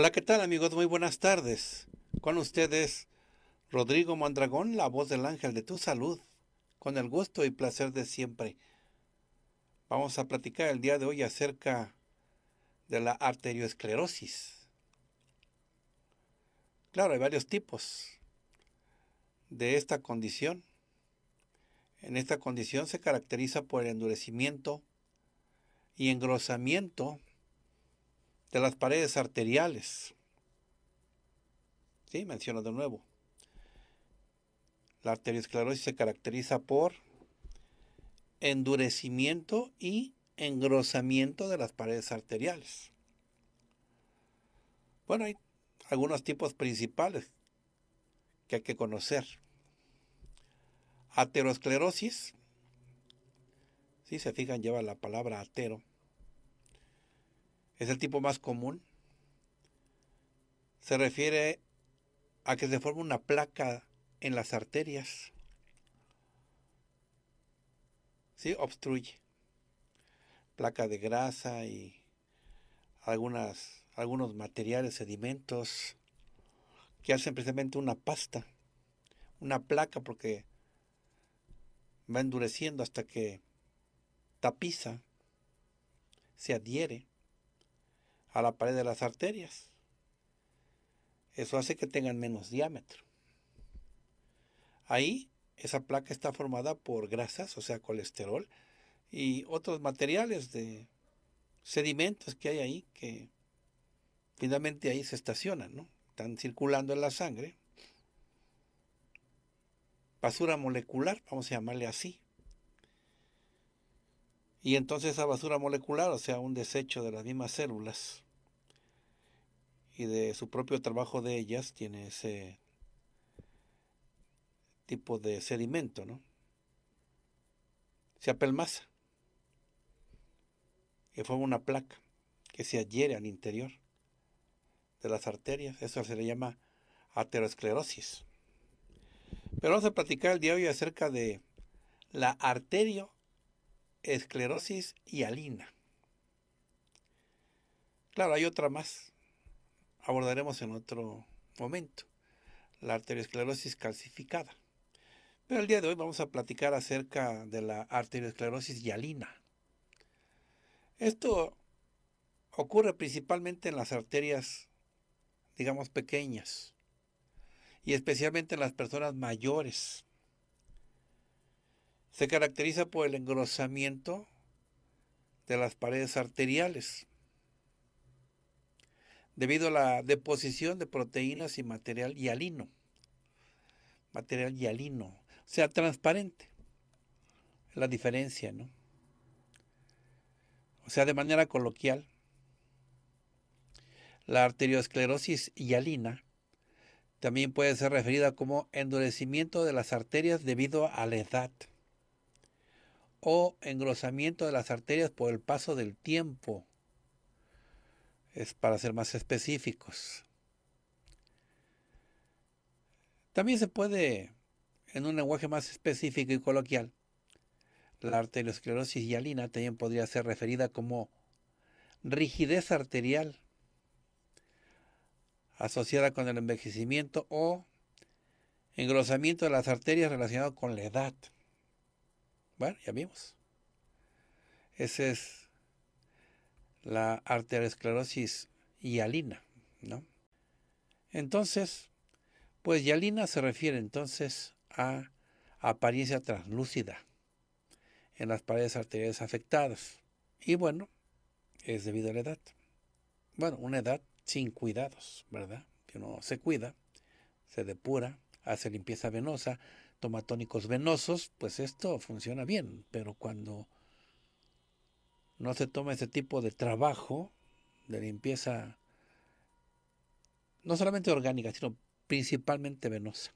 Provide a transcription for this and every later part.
Hola, ¿qué tal amigos? Muy buenas tardes. Con ustedes, Rodrigo Mondragón, la voz del ángel de tu salud, con el gusto y placer de siempre. Vamos a platicar el día de hoy acerca de la arteriosclerosis. Claro, hay varios tipos de esta condición. En esta condición se caracteriza por el endurecimiento y engrosamiento de las paredes arteriales. Sí, menciono de nuevo. La arteriosclerosis se caracteriza por endurecimiento y engrosamiento de las paredes arteriales. Bueno, hay algunos tipos principales que hay que conocer. Aterosclerosis, si se fijan, lleva la palabra atero, es el tipo más común. Se refiere a que se forma una placa en las arterias. Sí, obstruye. Placa de grasa y algunos materiales, sedimentos, que hacen precisamente una pasta, una placa, porque va endureciendo hasta que tapiza, se adhiere a la pared de las arterias. Eso hace que tengan menos diámetro. Ahí esa placa está formada por grasas, o sea, colesterol, y otros materiales de sedimentos que hay ahí que finalmente ahí se estacionan, ¿no? Están circulando en la sangre. Basura molecular, vamos a llamarle así. Y entonces esa basura molecular, o sea, un desecho de las mismas células y de su propio trabajo de ellas, tiene ese tipo de sedimento, ¿no? Se apelmaza. Y forma una placa que se adhiere al interior de las arterias. Eso se le llama aterosclerosis. Pero vamos a platicar el día de hoy acerca de la arterio esclerosis y alina. Claro, hay otra más. Abordaremos en otro momento. La arteriosclerosis calcificada. Pero el día de hoy vamos a platicar acerca de la arteriosclerosis hialina. Esto ocurre principalmente en las arterias, digamos, pequeñas. Y especialmente en las personas mayores. Se caracteriza por el engrosamiento de las paredes arteriales debido a la deposición de proteínas y material hialino. Material hialino, o sea, transparente. La diferencia, ¿no? O sea, de manera coloquial, la arteriosclerosis hialina también puede ser referida como endurecimiento de las arterias debido a la edad o engrosamiento de las arterias por el paso del tiempo. Es para ser más específicos. También se puede, en un lenguaje más específico y coloquial, la arteriosclerosis alina también podría ser referida como rigidez arterial asociada con el envejecimiento o engrosamiento de las arterias relacionado con la edad. Bueno, ya vimos. Esa es la arteriosclerosis hialina, ¿no? Entonces, pues hialina se refiere entonces a apariencia translúcida en las paredes arteriales afectadas. Y bueno, es debido a la edad. Bueno, una edad sin cuidados, ¿verdad? Que uno se cuida, se depura, hace limpieza venosa, Tomatónicos venosos, pues esto funciona bien, pero cuando no se toma ese tipo de trabajo de limpieza, no solamente orgánica, sino principalmente venosa,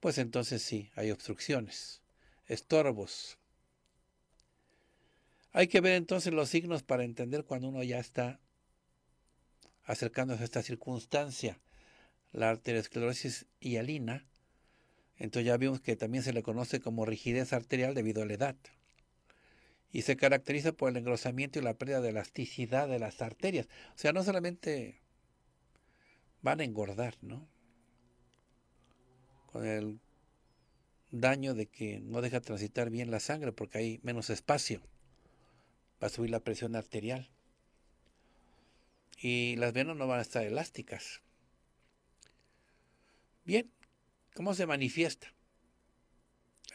pues entonces sí, hay obstrucciones, estorbos. Hay que ver entonces los signos para entender cuando uno ya está acercándose a esta circunstancia. La arteriosclerosis hialina entonces ya vimos que también se le conoce como rigidez arterial debido a la edad. Y se caracteriza por el engrosamiento y la pérdida de elasticidad de las arterias. O sea, no solamente van a engordar, ¿no? Con el daño de que no deja transitar bien la sangre porque hay menos espacio. Va a subir la presión arterial. Y las venas no van a estar elásticas. Bien, ¿Cómo se manifiesta?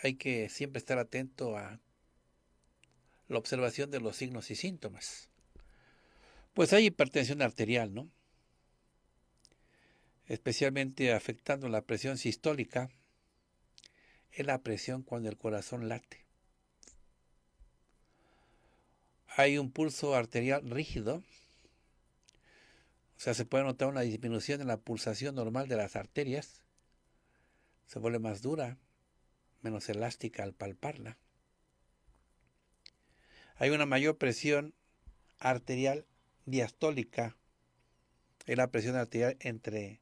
Hay que siempre estar atento a la observación de los signos y síntomas. Pues hay hipertensión arterial, ¿no? Especialmente afectando la presión sistólica, es la presión cuando el corazón late. Hay un pulso arterial rígido, o sea, se puede notar una disminución en la pulsación normal de las arterias se vuelve más dura, menos elástica al palparla. Hay una mayor presión arterial diastólica, es la presión arterial entre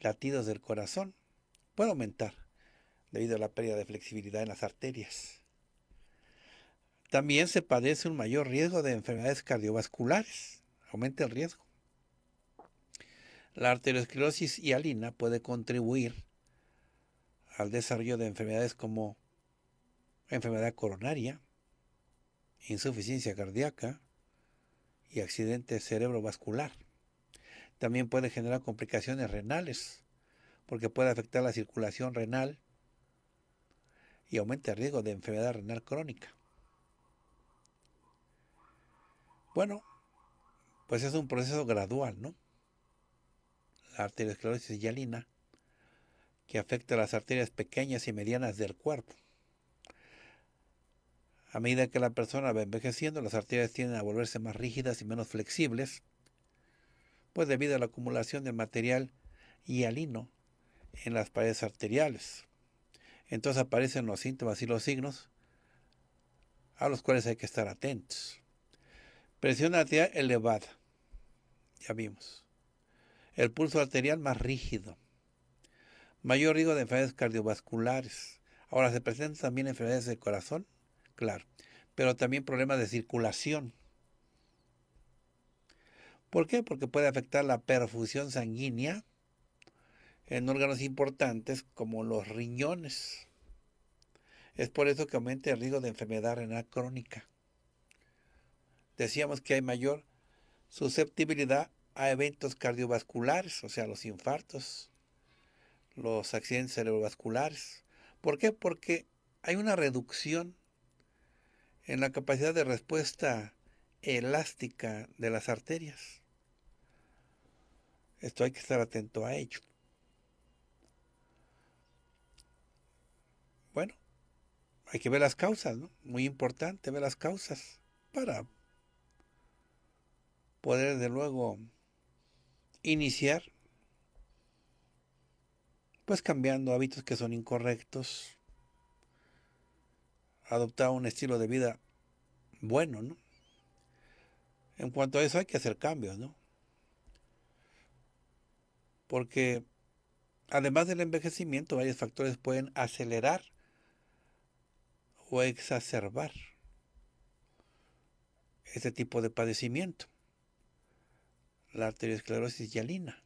latidos del corazón, puede aumentar debido a la pérdida de flexibilidad en las arterias. También se padece un mayor riesgo de enfermedades cardiovasculares, aumenta el riesgo. La arteriosclerosis y alina puede contribuir al desarrollo de enfermedades como enfermedad coronaria, insuficiencia cardíaca y accidente cerebrovascular. También puede generar complicaciones renales, porque puede afectar la circulación renal y aumenta el riesgo de enfermedad renal crónica. Bueno, pues es un proceso gradual, ¿no? La arteriosclerosis Yalina, que afecta las arterias pequeñas y medianas del cuerpo. A medida que la persona va envejeciendo, las arterias tienden a volverse más rígidas y menos flexibles, pues debido a la acumulación de material hialino en las paredes arteriales. Entonces aparecen los síntomas y los signos a los cuales hay que estar atentos. Presión arterial elevada, ya vimos. El pulso arterial más rígido mayor riesgo de enfermedades cardiovasculares. Ahora, ¿se presentan también enfermedades del corazón? Claro, pero también problemas de circulación. ¿Por qué? Porque puede afectar la perfusión sanguínea en órganos importantes como los riñones. Es por eso que aumenta el riesgo de enfermedad renal crónica. Decíamos que hay mayor susceptibilidad a eventos cardiovasculares, o sea, los infartos, los accidentes cerebrovasculares. ¿Por qué? Porque hay una reducción en la capacidad de respuesta elástica de las arterias. Esto hay que estar atento a ello. Bueno, hay que ver las causas, ¿no? Muy importante ver las causas para poder de luego iniciar pues cambiando hábitos que son incorrectos, adoptar un estilo de vida bueno, ¿no? En cuanto a eso hay que hacer cambios, ¿no? Porque además del envejecimiento, varios factores pueden acelerar o exacerbar este tipo de padecimiento, la arteriosclerosis yalina.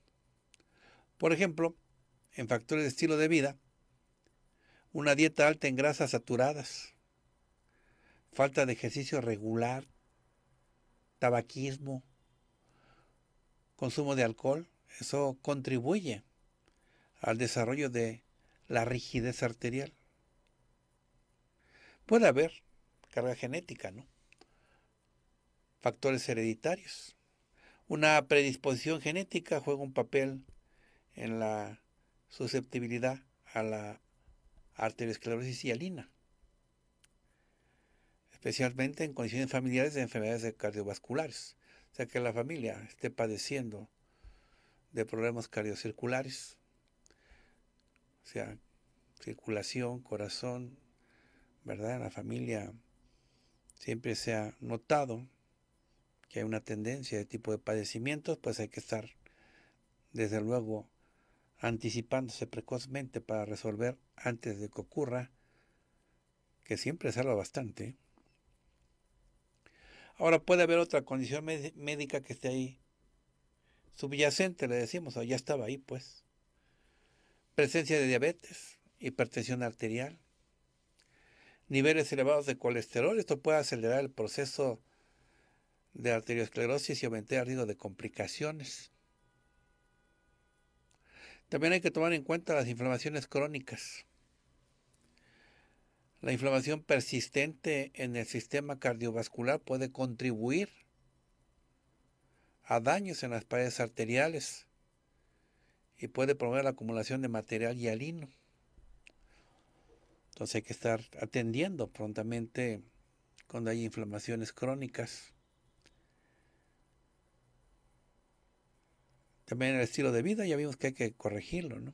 Por ejemplo, en factores de estilo de vida, una dieta alta en grasas saturadas, falta de ejercicio regular, tabaquismo, consumo de alcohol, eso contribuye al desarrollo de la rigidez arterial. Puede haber carga genética, ¿no? Factores hereditarios. Una predisposición genética juega un papel en la susceptibilidad a la arteriosclerosis hialina, especialmente en condiciones familiares de enfermedades cardiovasculares. O sea, que la familia esté padeciendo de problemas cardiocirculares, o sea, circulación, corazón, ¿verdad? La familia siempre se ha notado que hay una tendencia de tipo de padecimientos, pues hay que estar, desde luego, anticipándose precozmente para resolver antes de que ocurra, que siempre salva bastante. Ahora puede haber otra condición médica que esté ahí, subyacente, le decimos, o ya estaba ahí, pues. Presencia de diabetes, hipertensión arterial, niveles elevados de colesterol, esto puede acelerar el proceso de arteriosclerosis y aumentar el riesgo de complicaciones. También hay que tomar en cuenta las inflamaciones crónicas. La inflamación persistente en el sistema cardiovascular puede contribuir a daños en las paredes arteriales y puede promover la acumulación de material hialino. Entonces hay que estar atendiendo prontamente cuando hay inflamaciones crónicas. También el estilo de vida, ya vimos que hay que corregirlo, ¿no?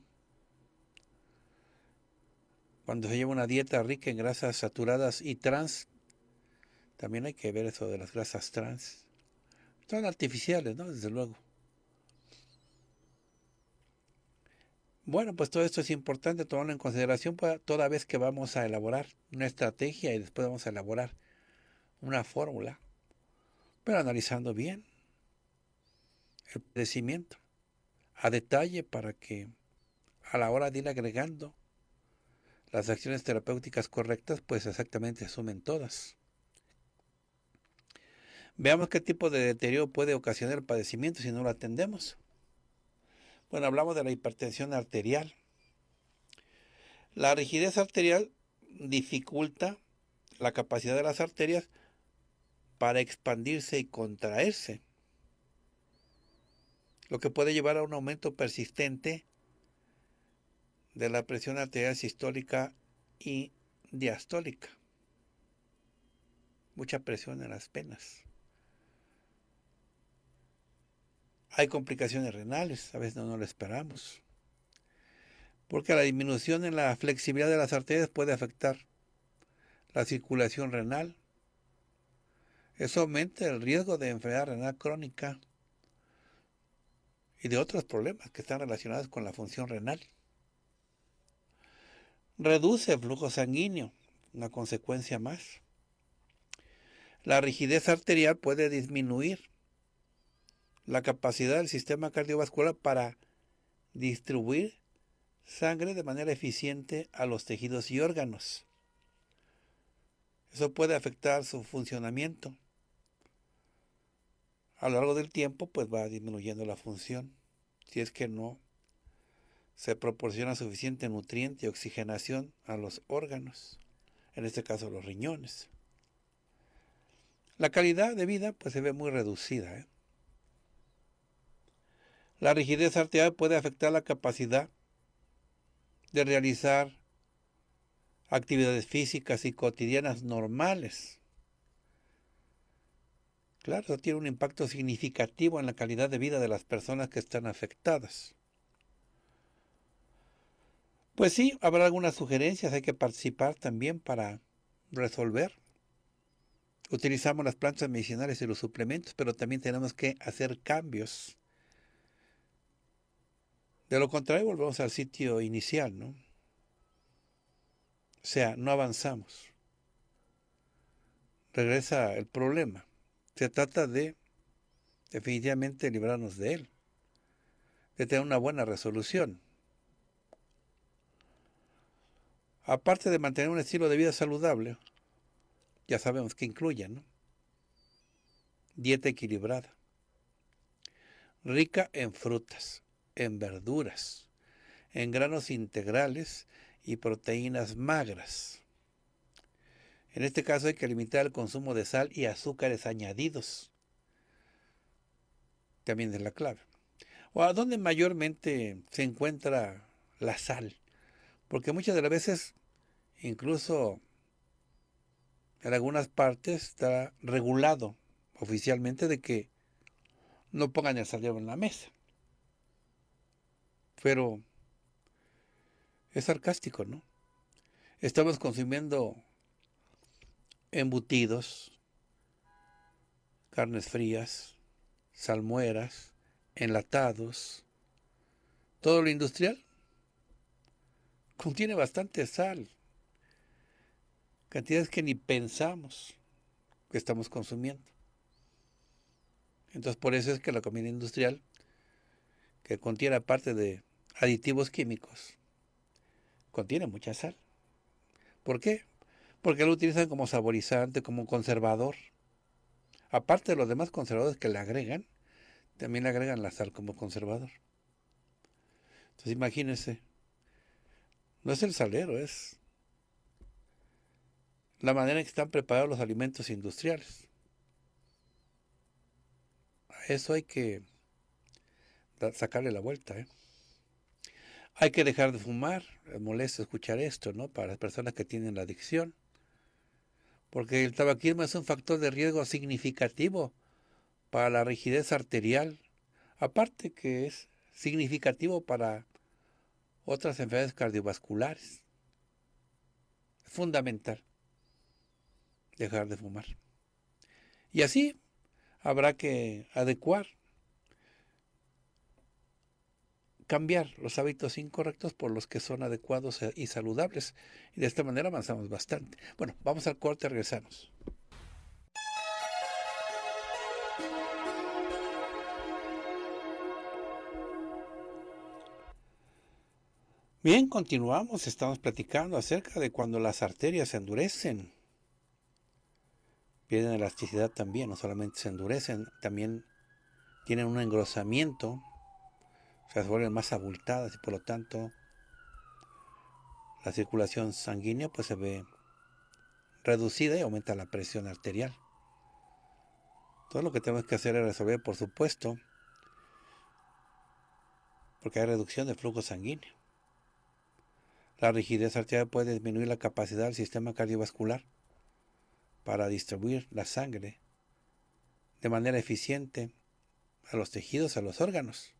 Cuando se lleva una dieta rica en grasas saturadas y trans, también hay que ver eso de las grasas trans. Son artificiales, ¿no? Desde luego. Bueno, pues todo esto es importante tomarlo en consideración toda vez que vamos a elaborar una estrategia y después vamos a elaborar una fórmula, pero analizando bien el crecimiento a detalle para que a la hora de ir agregando las acciones terapéuticas correctas, pues exactamente asumen todas. Veamos qué tipo de deterioro puede ocasionar el padecimiento si no lo atendemos. Bueno, hablamos de la hipertensión arterial. La rigidez arterial dificulta la capacidad de las arterias para expandirse y contraerse lo que puede llevar a un aumento persistente de la presión arterial sistólica y diastólica. Mucha presión en las penas. Hay complicaciones renales, a veces no, no lo esperamos. Porque la disminución en la flexibilidad de las arterias puede afectar la circulación renal. Eso aumenta el riesgo de enfermedad renal crónica y de otros problemas que están relacionados con la función renal. Reduce el flujo sanguíneo, una consecuencia más. La rigidez arterial puede disminuir la capacidad del sistema cardiovascular para distribuir sangre de manera eficiente a los tejidos y órganos. Eso puede afectar su funcionamiento a lo largo del tiempo pues va disminuyendo la función si es que no se proporciona suficiente nutriente y oxigenación a los órganos, en este caso los riñones. La calidad de vida pues se ve muy reducida. ¿eh? La rigidez arterial puede afectar la capacidad de realizar actividades físicas y cotidianas normales claro, tiene un impacto significativo en la calidad de vida de las personas que están afectadas. Pues sí, habrá algunas sugerencias, hay que participar también para resolver. Utilizamos las plantas medicinales y los suplementos, pero también tenemos que hacer cambios. De lo contrario, volvemos al sitio inicial, ¿no? O sea, no avanzamos. Regresa el problema. Se trata de definitivamente librarnos de él, de tener una buena resolución. Aparte de mantener un estilo de vida saludable, ya sabemos que incluye, ¿no? Dieta equilibrada, rica en frutas, en verduras, en granos integrales y proteínas magras. En este caso hay que limitar el consumo de sal y azúcares añadidos. También es la clave. O a dónde mayormente se encuentra la sal. Porque muchas de las veces, incluso en algunas partes, está regulado oficialmente de que no pongan el salero en la mesa. Pero es sarcástico, ¿no? Estamos consumiendo embutidos, carnes frías, salmueras, enlatados, todo lo industrial contiene bastante sal, cantidades que ni pensamos que estamos consumiendo. Entonces por eso es que la comida industrial, que contiene aparte de aditivos químicos, contiene mucha sal. ¿Por qué? porque lo utilizan como saborizante, como conservador. Aparte de los demás conservadores que le agregan, también le agregan la sal como conservador. Entonces imagínense, no es el salero, es la manera en que están preparados los alimentos industriales. A eso hay que sacarle la vuelta. ¿eh? Hay que dejar de fumar, molesto escuchar esto, ¿no? Para las personas que tienen la adicción porque el tabaquismo es un factor de riesgo significativo para la rigidez arterial, aparte que es significativo para otras enfermedades cardiovasculares. Es fundamental dejar de fumar. Y así habrá que adecuar cambiar los hábitos incorrectos por los que son adecuados e, y saludables. Y de esta manera avanzamos bastante. Bueno, vamos al corte, regresamos. Bien, continuamos. Estamos platicando acerca de cuando las arterias se endurecen. Pierden elasticidad también, no solamente se endurecen, también tienen un engrosamiento se vuelven más abultadas y por lo tanto la circulación sanguínea pues se ve reducida y aumenta la presión arterial. Todo lo que tenemos que hacer es resolver, por supuesto, porque hay reducción de flujo sanguíneo. La rigidez arterial puede disminuir la capacidad del sistema cardiovascular para distribuir la sangre de manera eficiente a los tejidos, a los órganos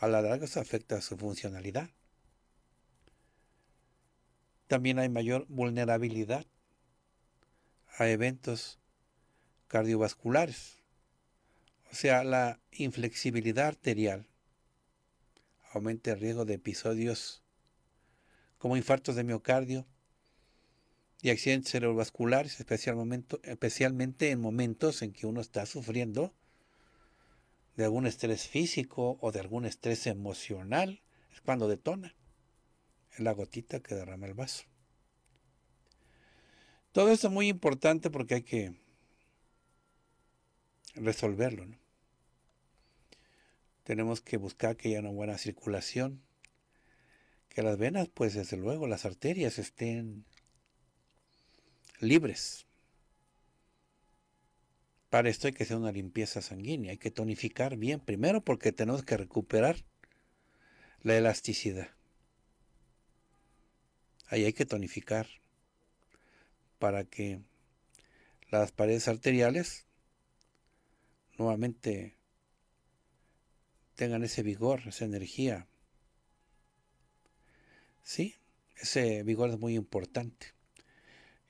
a la larga se afecta a su funcionalidad. También hay mayor vulnerabilidad a eventos cardiovasculares, o sea, la inflexibilidad arterial aumenta el riesgo de episodios como infartos de miocardio y accidentes cerebrovasculares, especialmente en momentos en que uno está sufriendo de algún estrés físico o de algún estrés emocional, es cuando detona. Es la gotita que derrama el vaso. Todo esto es muy importante porque hay que resolverlo. Tenemos que buscar que haya una buena circulación, que las venas, pues desde luego, las arterias estén libres para esto hay que hacer una limpieza sanguínea, hay que tonificar bien primero porque tenemos que recuperar la elasticidad. Ahí hay que tonificar para que las paredes arteriales nuevamente tengan ese vigor, esa energía. Sí, ese vigor es muy importante.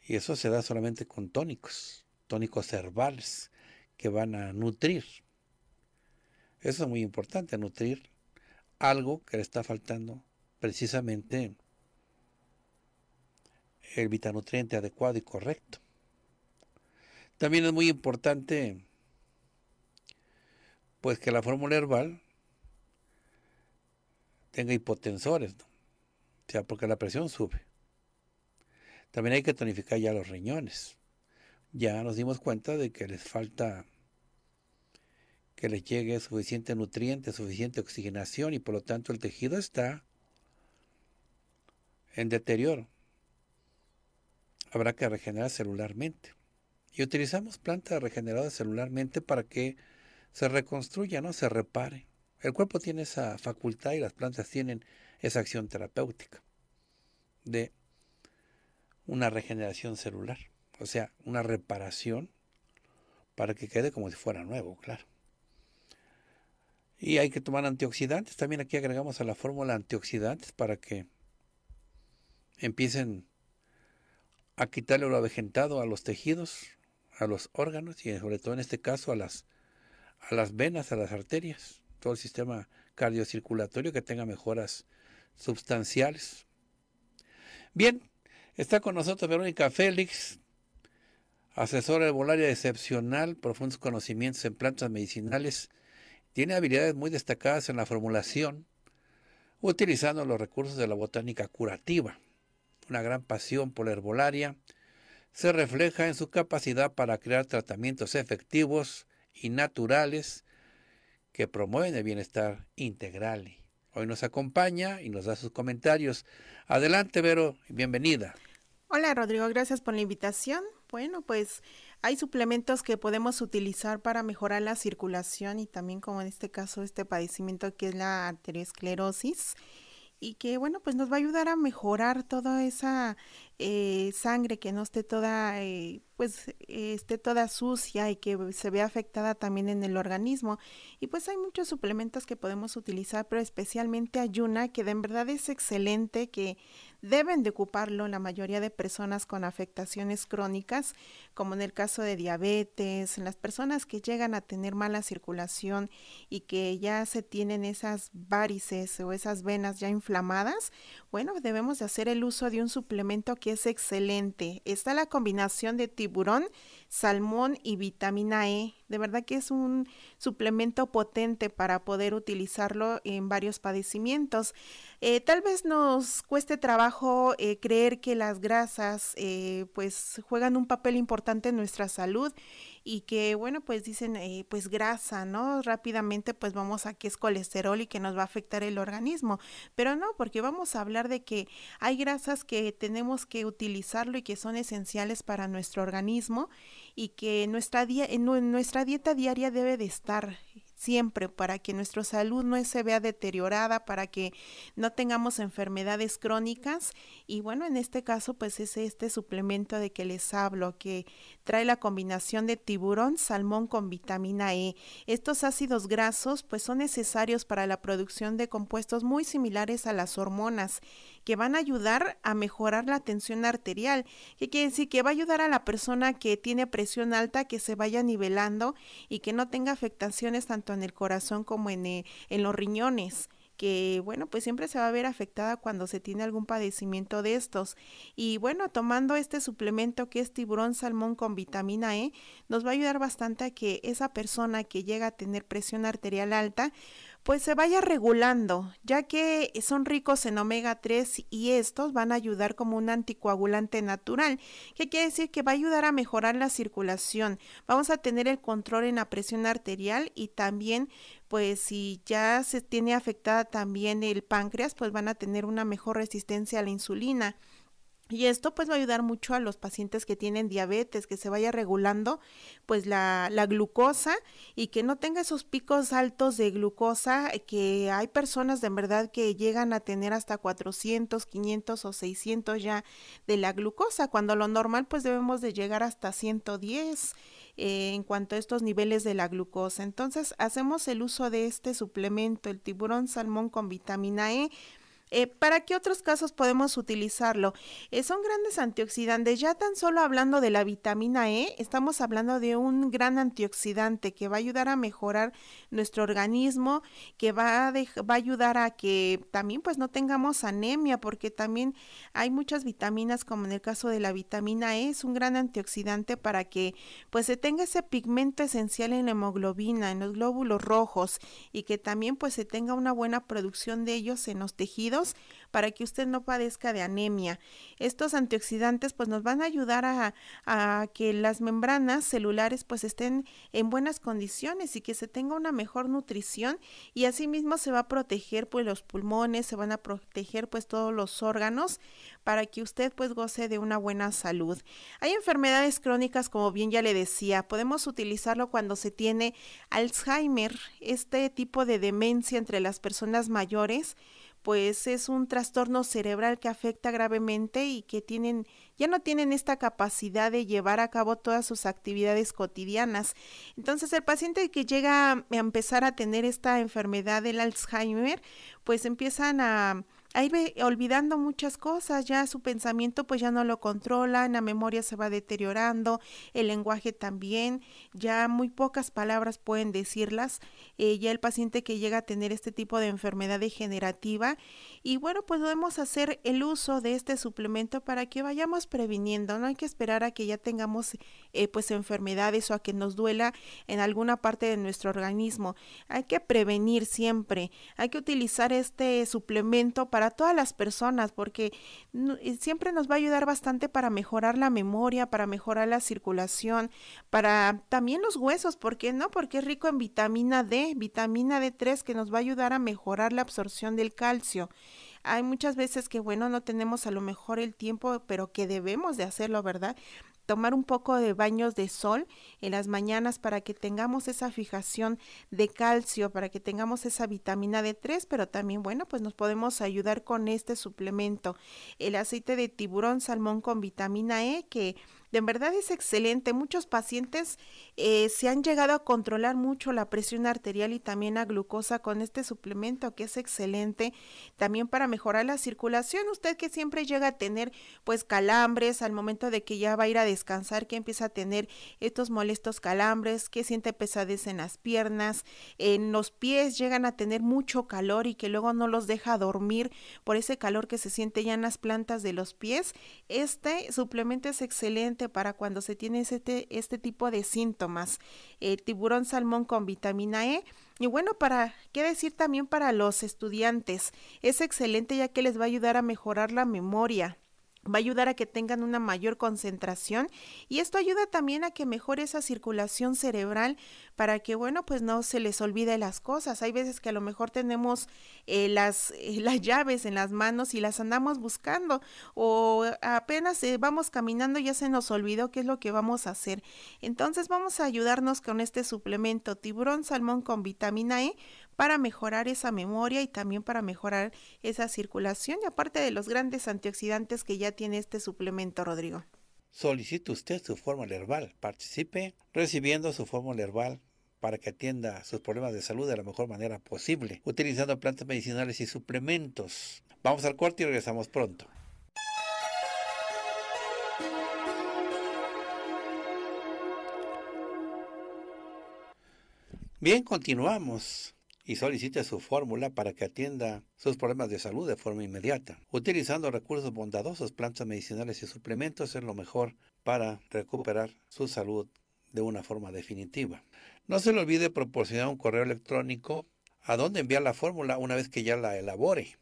Y eso se da solamente con tónicos tónicos herbales que van a nutrir. Eso es muy importante, nutrir algo que le está faltando precisamente el vitanutriente adecuado y correcto. También es muy importante pues que la fórmula herbal tenga hipotensores, sea, porque la presión sube. También hay que tonificar ya los riñones ya nos dimos cuenta de que les falta que les llegue suficiente nutriente, suficiente oxigenación y por lo tanto el tejido está en deterioro. Habrá que regenerar celularmente. Y utilizamos plantas regeneradas celularmente para que se reconstruya, ¿no? se repare. El cuerpo tiene esa facultad y las plantas tienen esa acción terapéutica de una regeneración celular. O sea, una reparación para que quede como si fuera nuevo, claro. Y hay que tomar antioxidantes. También aquí agregamos a la fórmula antioxidantes para que empiecen a quitarle lo avejentado a los tejidos, a los órganos y sobre todo en este caso a las, a las venas, a las arterias, todo el sistema cardiocirculatorio que tenga mejoras sustanciales. Bien, está con nosotros Verónica Félix, Asesora herbolaria excepcional, profundos conocimientos en plantas medicinales, tiene habilidades muy destacadas en la formulación, utilizando los recursos de la botánica curativa. Una gran pasión por la herbolaria se refleja en su capacidad para crear tratamientos efectivos y naturales que promueven el bienestar integral. Hoy nos acompaña y nos da sus comentarios. Adelante, Vero, bienvenida. Hola Rodrigo, gracias por la invitación. Bueno, pues hay suplementos que podemos utilizar para mejorar la circulación y también como en este caso este padecimiento que es la arteriosclerosis y que bueno, pues nos va a ayudar a mejorar toda esa eh, sangre que no esté toda, eh, pues eh, esté toda sucia y que se vea afectada también en el organismo. Y pues hay muchos suplementos que podemos utilizar, pero especialmente ayuna, que de verdad es excelente, que deben de ocuparlo la mayoría de personas con afectaciones crónicas, como en el caso de diabetes, en las personas que llegan a tener mala circulación y que ya se tienen esas varices o esas venas ya inflamadas. Bueno, debemos de hacer el uso de un suplemento que es excelente. Está la combinación de tiburón, salmón y vitamina E. De verdad que es un suplemento potente para poder utilizarlo en varios padecimientos. Eh, tal vez nos cueste trabajo eh, creer que las grasas eh, pues juegan un papel importante en nuestra salud y que bueno, pues dicen, eh, pues grasa, ¿no? Rápidamente pues vamos a que es colesterol y que nos va a afectar el organismo, pero no, porque vamos a hablar de que hay grasas que tenemos que utilizarlo y que son esenciales para nuestro organismo y que nuestra, en nuestra dieta diaria debe de estar siempre para que nuestra salud no se vea deteriorada, para que no tengamos enfermedades crónicas. Y bueno, en este caso pues es este suplemento de que les hablo, que trae la combinación de tiburón, salmón con vitamina E. Estos ácidos grasos pues son necesarios para la producción de compuestos muy similares a las hormonas que van a ayudar a mejorar la tensión arterial, que quiere decir que va a ayudar a la persona que tiene presión alta que se vaya nivelando y que no tenga afectaciones tanto en el corazón como en, eh, en los riñones que bueno, pues siempre se va a ver afectada cuando se tiene algún padecimiento de estos. Y bueno, tomando este suplemento que es tiburón salmón con vitamina E, nos va a ayudar bastante a que esa persona que llega a tener presión arterial alta, pues se vaya regulando, ya que son ricos en omega 3 y estos van a ayudar como un anticoagulante natural, que quiere decir que va a ayudar a mejorar la circulación. Vamos a tener el control en la presión arterial y también pues si ya se tiene afectada también el páncreas, pues van a tener una mejor resistencia a la insulina. Y esto pues va a ayudar mucho a los pacientes que tienen diabetes, que se vaya regulando pues la, glucosa y que no tenga esos picos altos de glucosa, eh, que hay personas de verdad que llegan a tener hasta 400, 500 o 600 ya de la glucosa, cuando lo normal pues debemos de llegar hasta 110 eh, en cuanto a estos niveles de la glucosa. Entonces hacemos el uso de este suplemento, el tiburón salmón con vitamina E, eh, ¿Para qué otros casos podemos utilizarlo? Eh, son grandes antioxidantes. Ya tan solo hablando de la vitamina E, estamos hablando de un gran antioxidante que va a ayudar a mejorar nuestro organismo, que va a, va a ayudar a que también pues no tengamos anemia, porque también hay muchas vitaminas, como en el caso de la vitamina E, es un gran antioxidante para que pues se tenga ese pigmento esencial en la hemoglobina, en los glóbulos rojos y que también pues se tenga una buena producción de ellos en los tejidos para que usted no padezca de anemia. Estos antioxidantes pues nos van a ayudar a, a que las membranas celulares pues estén en buenas condiciones y que se tenga una mejor nutrición y asimismo se va a proteger pues los pulmones, se van a proteger pues todos los órganos para que usted pues goce de una buena salud. Hay enfermedades crónicas como bien ya le decía, podemos utilizarlo cuando se tiene Alzheimer, este tipo de demencia entre las personas mayores pues es un trastorno cerebral que afecta gravemente y que tienen ya no tienen esta capacidad de llevar a cabo todas sus actividades cotidianas. Entonces, el paciente que llega a empezar a tener esta enfermedad del Alzheimer, pues empiezan a ahí olvidando muchas cosas, ya su pensamiento pues ya no lo controla, la memoria se va deteriorando, el lenguaje también, ya muy pocas palabras pueden decirlas, eh, ya el paciente que llega a tener este tipo de enfermedad degenerativa y bueno pues debemos hacer el uso de este suplemento para que vayamos previniendo, no hay que esperar a que ya tengamos eh, pues enfermedades o a que nos duela en alguna parte de nuestro organismo, hay que prevenir siempre, hay que utilizar este suplemento para todas las personas, porque siempre nos va a ayudar bastante para mejorar la memoria, para mejorar la circulación, para también los huesos, ¿por qué no? Porque es rico en vitamina D, vitamina D3 que nos va a ayudar a mejorar la absorción del calcio hay muchas veces que, bueno, no tenemos a lo mejor el tiempo, pero que debemos de hacerlo, ¿verdad? tomar un poco de baños de sol en las mañanas para que tengamos esa fijación de calcio, para que tengamos esa vitamina D3, pero también, bueno, pues nos podemos ayudar con este suplemento. El aceite de tiburón salmón con vitamina E que de verdad es excelente. Muchos pacientes eh, se han llegado a controlar mucho la presión arterial y también la glucosa con este suplemento que es excelente también para mejorar la circulación. Usted que siempre llega a tener pues calambres al momento de que ya va a ir a descansar, que empieza a tener estos molestos calambres, que siente pesadez en las piernas, en los pies llegan a tener mucho calor y que luego no los deja dormir por ese calor que se siente ya en las plantas de los pies. Este suplemento es excelente para cuando se tiene este, este tipo de síntomas. Eh, tiburón salmón con vitamina E. Y bueno, para qué decir también para los estudiantes, es excelente ya que les va a ayudar a mejorar la memoria va a ayudar a que tengan una mayor concentración y esto ayuda también a que mejore esa circulación cerebral para que, bueno, pues no se les olvide las cosas. Hay veces que a lo mejor tenemos eh, las, eh, las llaves en las manos y las andamos buscando o apenas eh, vamos caminando ya se nos olvidó qué es lo que vamos a hacer. Entonces vamos a ayudarnos con este suplemento tiburón salmón con vitamina E para mejorar esa memoria y también para mejorar esa circulación y aparte de los grandes antioxidantes que ya tiene este suplemento, Rodrigo. Solicite usted su fórmula herbal, participe recibiendo su fórmula herbal para que atienda sus problemas de salud de la mejor manera posible, utilizando plantas medicinales y suplementos. Vamos al corte y regresamos pronto. Bien, continuamos y solicite su fórmula para que atienda sus problemas de salud de forma inmediata. Utilizando recursos bondadosos, plantas medicinales y suplementos es lo mejor para recuperar su salud de una forma definitiva. No se le olvide proporcionar un correo electrónico a donde enviar la fórmula una vez que ya la elabore.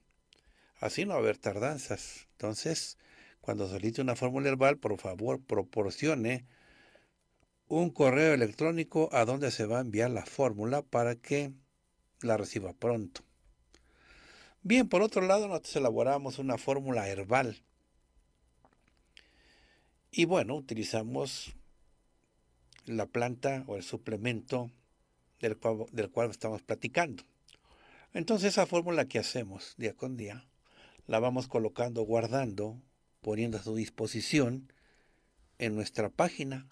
Así no va a haber tardanzas. Entonces, cuando solicite una fórmula herbal, por favor proporcione un correo electrónico a donde se va a enviar la fórmula para que la reciba pronto. Bien, por otro lado, nosotros elaboramos una fórmula herbal. Y bueno, utilizamos la planta o el suplemento del cual, del cual estamos platicando. Entonces esa fórmula que hacemos día con día, la vamos colocando, guardando, poniendo a su disposición en nuestra página.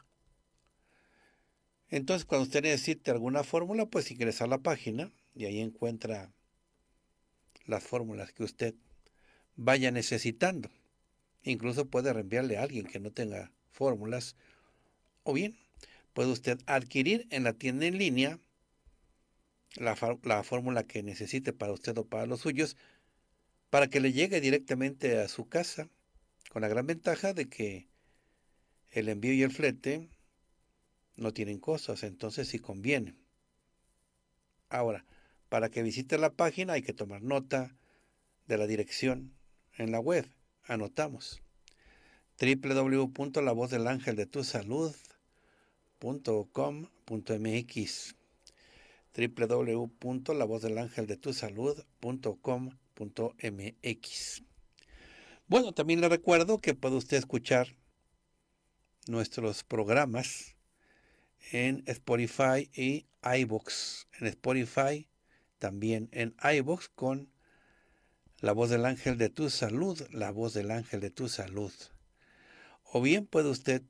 Entonces cuando usted necesite alguna fórmula, pues ingresa a la página, y ahí encuentra las fórmulas que usted vaya necesitando. Incluso puede reenviarle a alguien que no tenga fórmulas. O bien, puede usted adquirir en la tienda en línea la, fórmula que necesite para usted o para los suyos, para que le llegue directamente a su casa, con la gran ventaja de que el envío y el flete no tienen cosas, entonces sí conviene. Ahora, para que visite la página hay que tomar nota de la dirección en la web. Anotamos www.lavozdelangeldetusalud.com.mx www.lavozdelangeldetusalud.com.mx Bueno, también le recuerdo que puede usted escuchar nuestros programas en Spotify y iBox. En Spotify también en iVoox con La voz del ángel de tu salud, La voz del ángel de tu salud. O bien puede usted,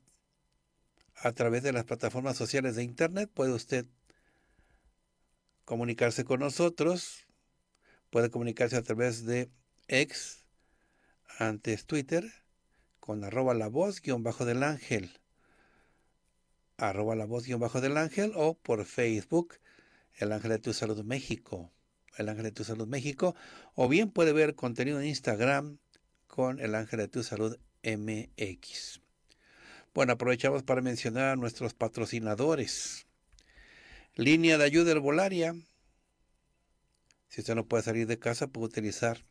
a través de las plataformas sociales de Internet, puede usted comunicarse con nosotros, puede comunicarse a través de ex, antes Twitter, con arroba la voz guión bajo del ángel, arroba la voz guión bajo del ángel o por Facebook el Ángel de tu Salud México, el Ángel de tu Salud México, o bien puede ver contenido en Instagram con el Ángel de tu Salud MX. Bueno, aprovechamos para mencionar a nuestros patrocinadores. Línea de ayuda herbolaria. Si usted no puede salir de casa, puede utilizar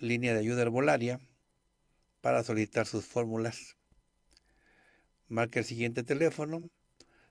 línea de ayuda herbolaria para solicitar sus fórmulas. Marque el siguiente teléfono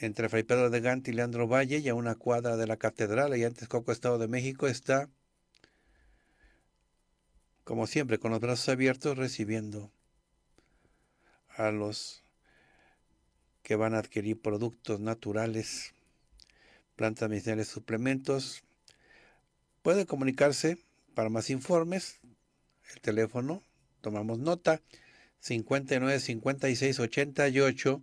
entre Fray Pedro de Gante y Leandro Valle, y a una cuadra de la catedral, y antes Coco Estado de México, está, como siempre, con los brazos abiertos, recibiendo a los que van a adquirir productos naturales, plantas medicinales, suplementos. Puede comunicarse para más informes, el teléfono, tomamos nota, 59 56 88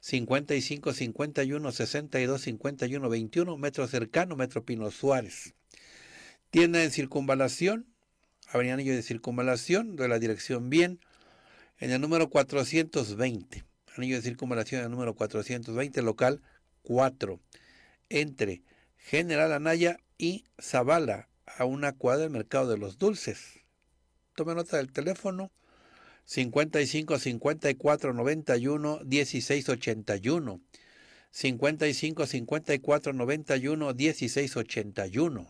55 51 62 51 21, metro cercano, metro Pino Suárez. Tienda en circunvalación, Avenida Anillo de Circunvalación, de la dirección Bien, en el número 420. Anillo de Circunvalación, en el número 420, local 4, entre General Anaya y Zavala, a una cuadra del Mercado de los Dulces. Tome nota del teléfono 55 54 91 16 81. 55 54 91 16 81.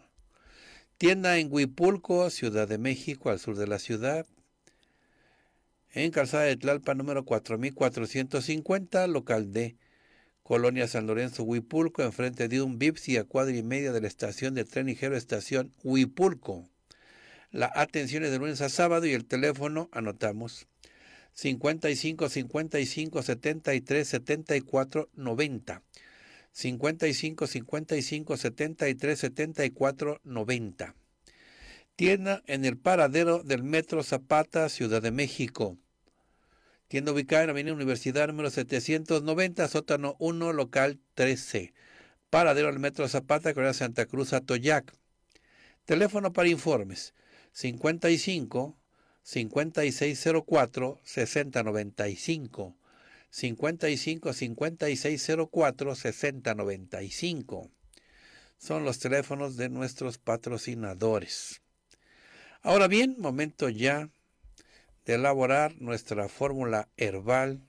Tienda en Huipulco, Ciudad de México, al sur de la ciudad. En Calzada de Tlalpa número 4450, local de Colonia San Lorenzo, Huipulco, enfrente de un Bipsi a cuadra y media de la estación de tren ligero Estación Huipulco. La atención es de lunes a sábado y el teléfono, anotamos, 55 55 73 74 90. 55 55 73 74 90. Tienda en el paradero del Metro Zapata, Ciudad de México. Tienda ubicada en Avenida Universidad número 790, sótano 1, local 13. Paradero del Metro Zapata, Correa Santa Cruz, Atoyac. Teléfono para informes 55 5604 6095. 55 5604 6095. Son los teléfonos de nuestros patrocinadores. Ahora bien, momento ya de elaborar nuestra fórmula herbal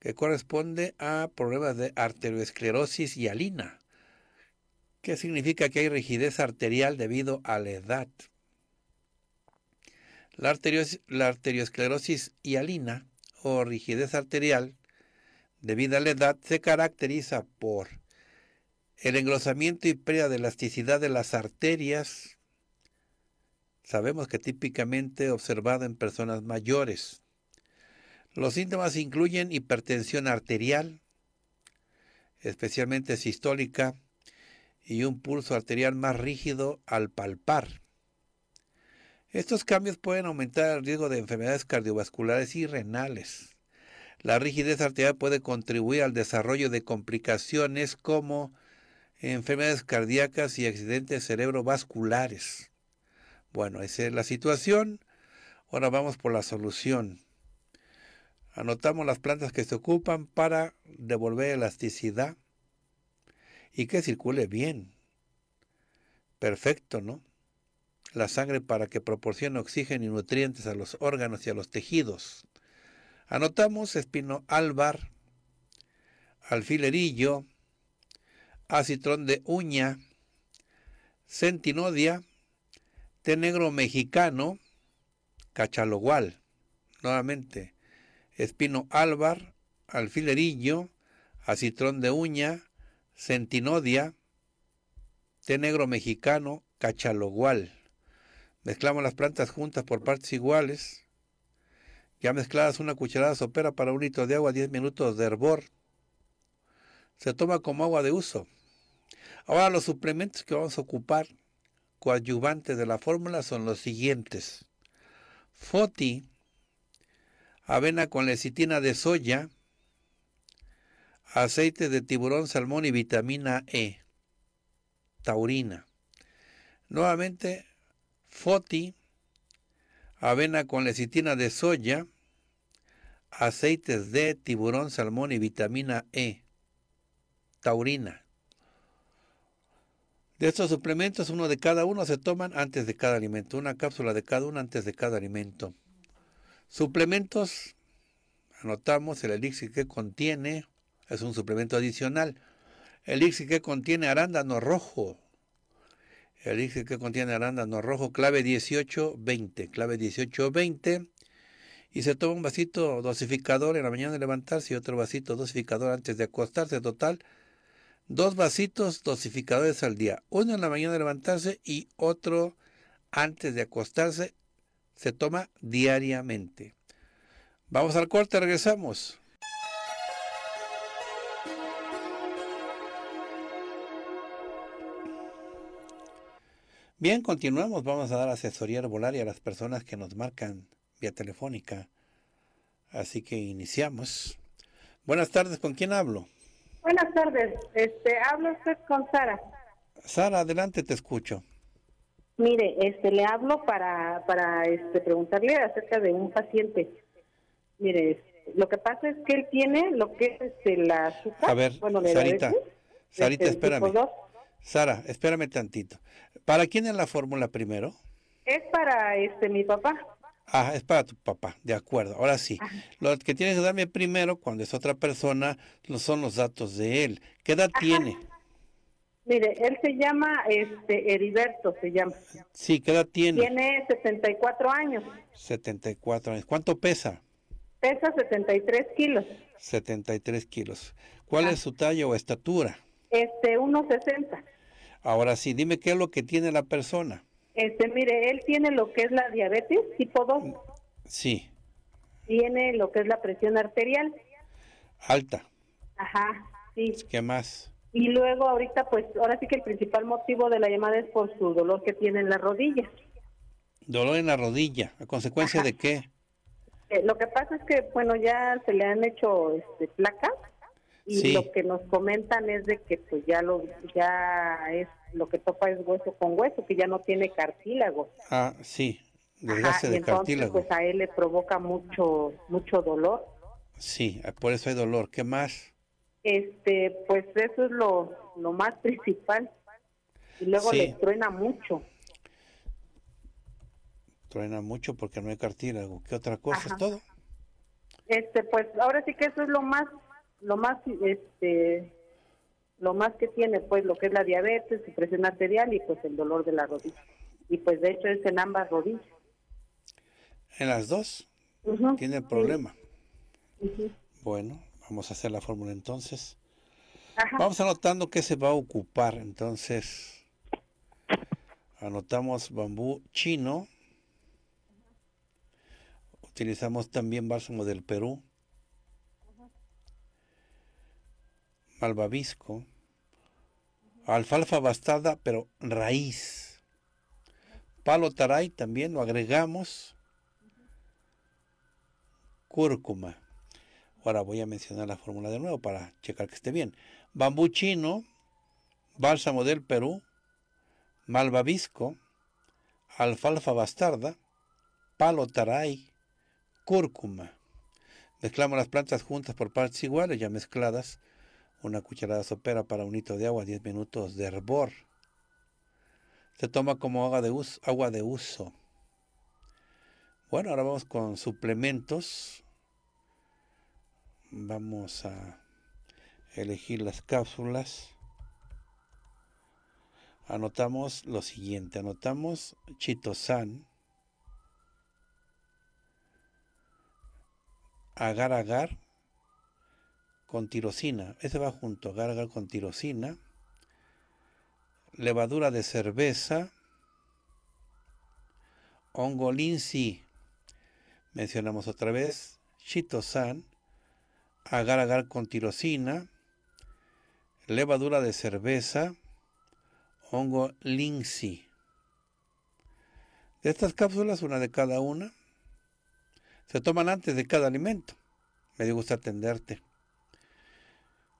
que corresponde a problemas de arteriosclerosis y alina. ¿Qué significa que hay rigidez arterial debido a la edad. La, arteriosclerosis hialina o rigidez arterial debido a la edad se caracteriza por el engrosamiento y pérdida de elasticidad de las arterias. Sabemos que típicamente observado en personas mayores. Los síntomas incluyen hipertensión arterial, especialmente sistólica, y un pulso arterial más rígido al palpar. Estos cambios pueden aumentar el riesgo de enfermedades cardiovasculares y renales. La rigidez arterial puede contribuir al desarrollo de complicaciones como enfermedades cardíacas y accidentes cerebrovasculares. Bueno, esa es la situación. Ahora vamos por la solución. Anotamos las plantas que se ocupan para devolver elasticidad y que circule bien. Perfecto, ¿no? La sangre para que proporcione oxígeno y nutrientes a los órganos y a los tejidos. Anotamos espino albar, alfilerillo, acitrón de uña, centinodia, té negro mexicano, cachalogual. Nuevamente, espino albar, alfilerillo, acitrón de uña, centinodia, té negro mexicano, cachalogual. Mezclamos las plantas juntas por partes iguales. Ya mezcladas una cucharada sopera para un litro de agua, 10 minutos de hervor. Se toma como agua de uso. Ahora los suplementos que vamos a ocupar coadyuvantes de la fórmula son los siguientes. Foti, avena con lecitina de soya, aceite de tiburón, salmón y vitamina E, taurina. Nuevamente, foti, avena con lecitina de soya, aceites de tiburón, salmón y vitamina E, taurina. De estos suplementos, uno de cada uno se toman antes de cada alimento, una cápsula de cada uno antes de cada alimento. Suplementos, anotamos el elixir que contiene es un suplemento adicional. Elixir que contiene arándano rojo. Elixir que contiene arándano rojo, clave 18 Clave 18 Y se toma un vasito dosificador en la mañana de levantarse y otro vasito dosificador antes de acostarse. Total, dos vasitos dosificadores al día. Uno en la mañana de levantarse y otro antes de acostarse. Se toma diariamente. Vamos al corte, regresamos. Bien, continuamos. Vamos a dar asesoría y a las personas que nos marcan vía telefónica. Así que iniciamos. Buenas tardes, ¿con quién hablo? Buenas tardes, este, hablo usted con Sara. Sara, adelante, te escucho. Mire, este, le hablo para, para este, preguntarle acerca de un paciente. Mire, lo que pasa es que él tiene lo que es la azúcar. A ver, Sarita, Sarita, este, espérame. Sara, espérame tantito. ¿Para quién es la fórmula primero? Es para este mi papá. Ah, es para tu papá, de acuerdo. Ahora sí, lo que tienes que darme primero cuando es otra persona son los datos de él. ¿Qué edad tiene? Mire, él se llama este Heriberto, se llama. Sí, ¿qué edad tiene? Tiene 74 años. 74 años. ¿Cuánto pesa? Pesa 73 kilos. 73 kilos. ¿Cuál es su talla o estatura? Este, 1,60. Ahora sí, dime qué es lo que tiene la persona. Este, mire, él tiene lo que es la diabetes tipo 2. Mm, sí. Tiene lo que es la presión arterial. Alta. Ajá, sí. Pues, ¿Qué más? Y luego ahorita, pues, ahora sí que el principal motivo de la llamada es por su dolor que tiene en la rodilla. Dolor en la rodilla, ¿a consecuencia de qué? Eh, lo que pasa es que, bueno, ya se le han hecho este, placas y lo que nos comentan es de que pues ya lo ya es lo que topa es hueso con hueso que ya no tiene cartílago ah sí de entonces, pues a él le provoca mucho mucho dolor sí por eso hay dolor qué más este pues eso es lo más principal y luego le truena mucho truena mucho porque no hay cartílago qué otra cosa es todo este pues ahora sí que eso es lo más lo más este lo más que tiene pues lo que es la diabetes, su presión arterial y pues el dolor de la rodilla. Y pues de hecho es en ambas rodillas. En las dos. Tiene el problema. Bueno, vamos a hacer la fórmula entonces. Vamos anotando qué se va a ocupar entonces. Anotamos bambú chino. Utilizamos también bálsamo del Perú malvavisco, alfalfa bastarda pero raíz. Palo taray también lo agregamos. Cúrcuma. Ahora voy a mencionar la fórmula de nuevo para checar que esté bien. Bambú chino, bálsamo del Perú, malvavisco, alfalfa bastarda, palo taray, cúrcuma. Mezclamos las plantas juntas por partes iguales, ya mezcladas una cucharada sopera para un hito de agua, 10 minutos de hervor. Se toma como agua de, uso, agua de uso. Bueno, ahora vamos con suplementos. Vamos a elegir las cápsulas. Anotamos lo siguiente, anotamos chitosan, agar agar, con tirosina. Ese va junto, gargar con tirosina, levadura de cerveza, hongo linsi, mencionamos otra vez, chitosan, agar agar con tirosina, levadura de cerveza, hongo linsi. De estas cápsulas, una de cada una, se toman antes de cada alimento. Me dio gusto atenderte.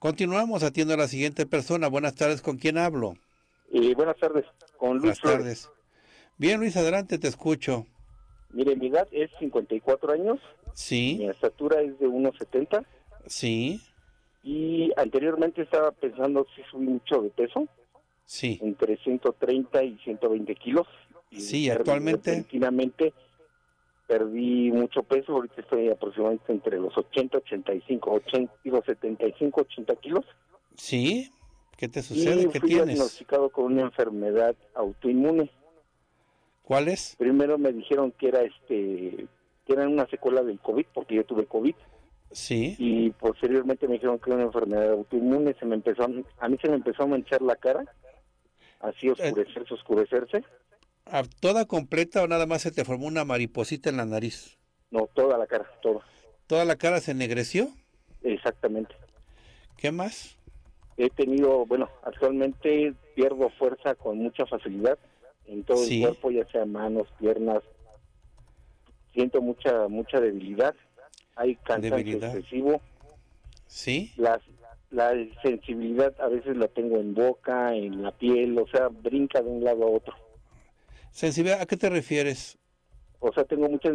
Continuamos, atiendo a la siguiente persona. Buenas tardes, ¿con quién hablo? buenas tardes, con Luis. Buenas tardes. Bien, Luis, adelante, te escucho. Mire, mi edad es 54 años. Sí. Mi estatura es de 1,70. Sí. Y anteriormente estaba pensando si subí mucho de peso. Sí. Entre 130 y 120 kilos. sí, actualmente perdí mucho peso, ahorita estoy aproximadamente entre los 80, 85, 80, los 75, 80 kilos. Sí, ¿qué te sucede? Y ¿Qué fui tienes? diagnosticado con una enfermedad autoinmune. ¿Cuál es? Primero me dijeron que era este que era una secuela del COVID, porque yo tuve COVID. Sí. Y posteriormente me dijeron que era una enfermedad autoinmune, se me empezó a, mí se me empezó a manchar la cara, así eh, oscurecerse, oscurecerse toda completa o nada más se te formó una mariposita en la nariz? No, toda la cara, toda. ¿Toda la cara se ennegreció? Exactamente. ¿Qué más? He tenido, bueno, actualmente pierdo fuerza con mucha facilidad en todo el cuerpo, ya sea manos, piernas. Siento mucha mucha debilidad. Hay cansancio excesivo. Sí. la sensibilidad a veces la tengo en boca, en la piel, o sea, brinca de un lado a otro. Sensibilidad, ¿a qué te refieres? O sea, tengo mucha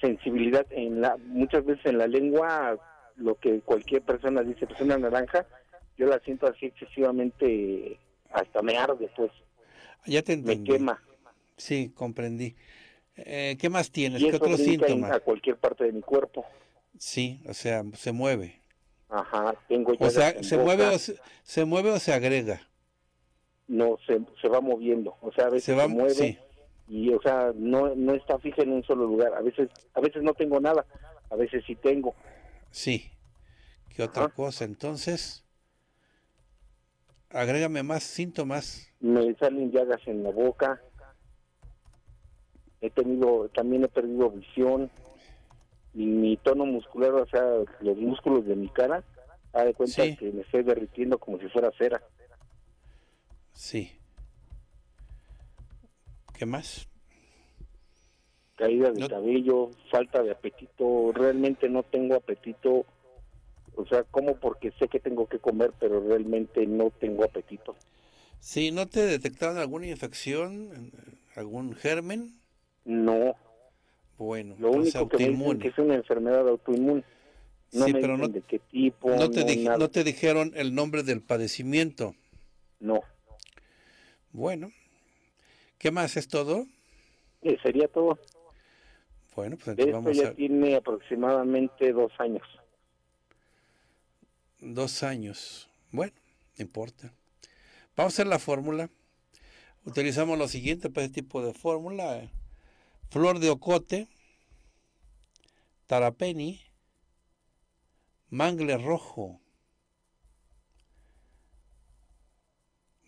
sensibilidad en la, muchas veces en la lengua, lo que cualquier persona dice, pues una naranja, yo la siento así excesivamente, hasta me arde, pues. Ya te entendí. Me quema. Sí, comprendí. Eh, ¿Qué más tienes? ¿Qué otros síntomas? A cualquier parte de mi cuerpo. Sí, o sea, se mueve. Ajá, tengo O sea, se mueve, o se, mueve o se agrega. No, se, se va moviendo. O sea, a veces se, mueve, y o sea no está fija en un solo lugar a veces a veces no tengo nada a veces sí tengo sí qué otra cosa entonces agrégame más síntomas me salen llagas en la boca he tenido también he perdido visión y mi tono muscular o sea los músculos de mi cara ha de cuenta que me estoy derritiendo como si fuera cera sí ¿Qué más? Caída de cabello, falta de apetito. Realmente no tengo apetito. O sea, como porque sé que tengo que comer, pero realmente no tengo apetito. Sí, ¿no te detectaron alguna infección, algún germen? No. Bueno, lo pues, único es que es una enfermedad autoinmune. sí, pero no, de qué tipo. no te dijeron el nombre del padecimiento. No. Bueno, ¿Qué más? ¿Es todo? Sí, sería todo. Bueno, pues entonces vamos ya tiene aproximadamente dos años. Dos años. Bueno, no importa. Vamos a hacer la fórmula. Utilizamos lo siguiente para este tipo de fórmula. Flor de ocote, tarapeni, mangle rojo.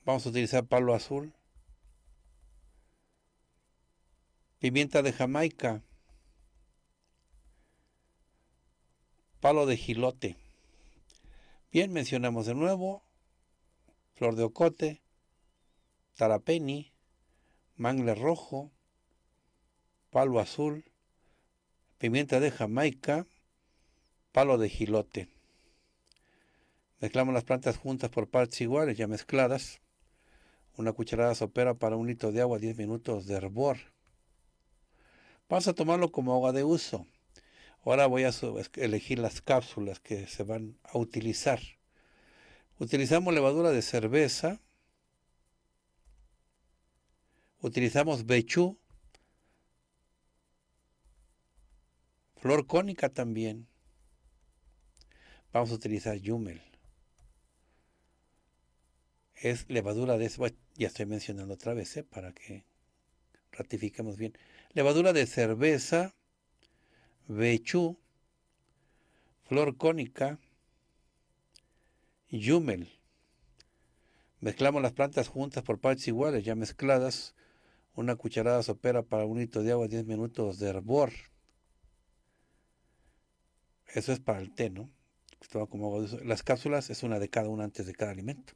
Vamos a utilizar palo azul. pimienta de Jamaica, palo de jilote. Bien, mencionamos de nuevo flor de ocote, tarapeni, mangle rojo, palo azul, pimienta de Jamaica, palo de jilote. Mezclamos las plantas juntas por partes iguales, ya mezcladas. Una cucharada sopera para un litro de agua, 10 minutos de hervor. Vamos a tomarlo como agua de uso. Ahora voy a elegir las cápsulas que se van a utilizar. Utilizamos levadura de cerveza. Utilizamos bechú. Flor cónica también. Vamos a utilizar yumel. Es levadura de... ya estoy mencionando otra vez, ¿eh? para que ratifiquemos bien levadura de cerveza, bechú, flor cónica, yumel. Mezclamos las plantas juntas por partes iguales, ya mezcladas. Una cucharada sopera para un litro de agua, 10 minutos de hervor. Eso es para el té, ¿no? las cápsulas es una de cada una antes de cada alimento.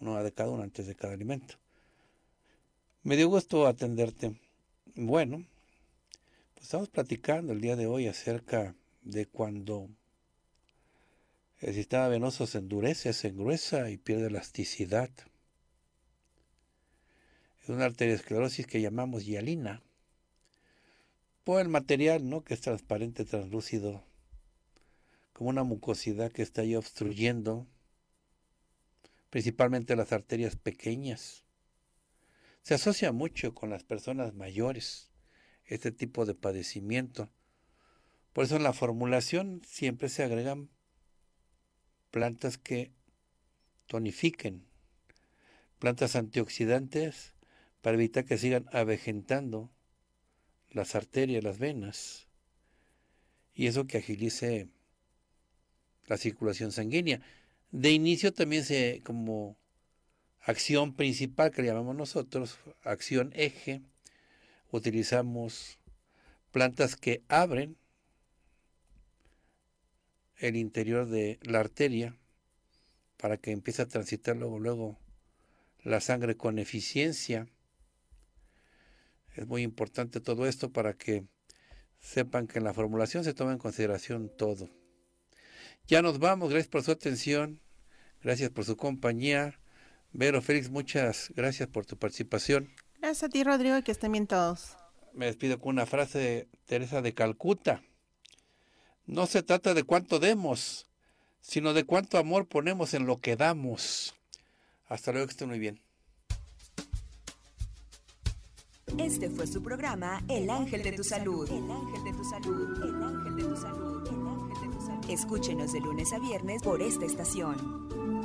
Una de cada una antes de cada alimento. Me dio gusto atenderte. Bueno, pues estamos platicando el día de hoy acerca de cuando el eh, sistema venoso se endurece, se engruesa y pierde elasticidad. Es una arteriosclerosis que llamamos hialina por el material, ¿no? Que es transparente, translúcido, como una mucosidad que está ahí obstruyendo principalmente las arterias pequeñas se asocia mucho con las personas mayores este tipo de padecimiento. Por eso en la formulación siempre se agregan plantas que tonifiquen, plantas antioxidantes para evitar que sigan avejentando las arterias, las venas, y eso que agilice la circulación sanguínea. De inicio también se, como acción principal que llamamos nosotros, acción eje, utilizamos plantas que abren el interior de la arteria para que empiece a transitar luego, luego la sangre con eficiencia. Es muy importante todo esto para que sepan que en la formulación se toma en consideración todo. Ya nos vamos, gracias por su atención, gracias por su compañía. Vero, Félix, muchas gracias por tu participación. Gracias a ti, Rodrigo, y que estén bien todos. Me despido con una frase de Teresa de Calcuta. No se trata de cuánto demos, sino de cuánto amor ponemos en lo que damos. Hasta luego, que estén muy bien. Este fue su programa El Ángel de tu Salud. El Ángel de tu Salud. El Ángel de tu Salud. El Ángel de tu Salud. Escúchenos de lunes a viernes por esta estación.